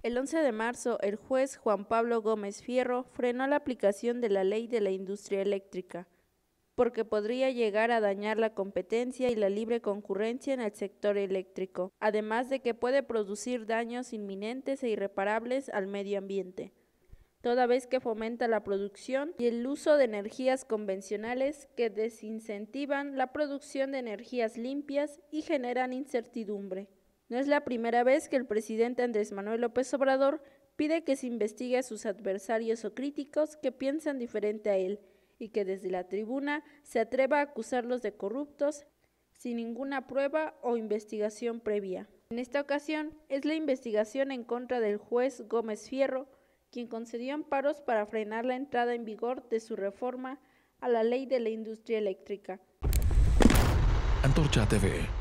El 11 de marzo, el juez Juan Pablo Gómez Fierro frenó la aplicación de la ley de la industria eléctrica, porque podría llegar a dañar la competencia y la libre concurrencia en el sector eléctrico, además de que puede producir daños inminentes e irreparables al medio ambiente, toda vez que fomenta la producción y el uso de energías convencionales que desincentivan la producción de energías limpias y generan incertidumbre. No es la primera vez que el presidente Andrés Manuel López Obrador pide que se investigue a sus adversarios o críticos que piensan diferente a él y que desde la tribuna se atreva a acusarlos de corruptos sin ninguna prueba o investigación previa. En esta ocasión es la investigación en contra del juez Gómez Fierro, quien concedió amparos para frenar la entrada en vigor de su reforma a la ley de la industria eléctrica. Antorcha TV.